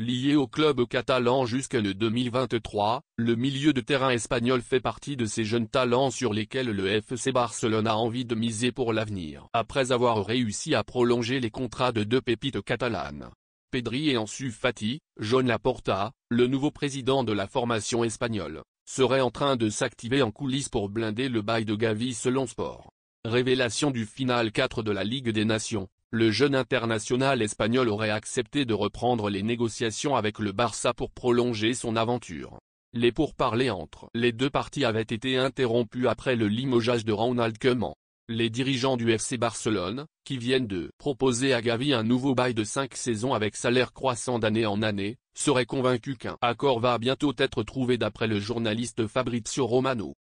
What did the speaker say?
Lié au club catalan jusqu'en 2023, le milieu de terrain espagnol fait partie de ces jeunes talents sur lesquels le FC Barcelone a envie de miser pour l'avenir. Après avoir réussi à prolonger les contrats de deux pépites catalanes, Pedri et Ansu Fati, John Laporta, le nouveau président de la formation espagnole, serait en train de s'activer en coulisses pour blinder le bail de Gavi selon Sport. Révélation du final 4 de la Ligue des Nations, le jeune international espagnol aurait accepté de reprendre les négociations avec le Barça pour prolonger son aventure. Les pourparlers entre les deux parties avaient été interrompus après le limogeage de Ronald Koeman. Les dirigeants du FC Barcelone, qui viennent de proposer à Gavi un nouveau bail de 5 saisons avec salaire croissant d'année en année, seraient convaincus qu'un accord va bientôt être trouvé d'après le journaliste Fabrizio Romano.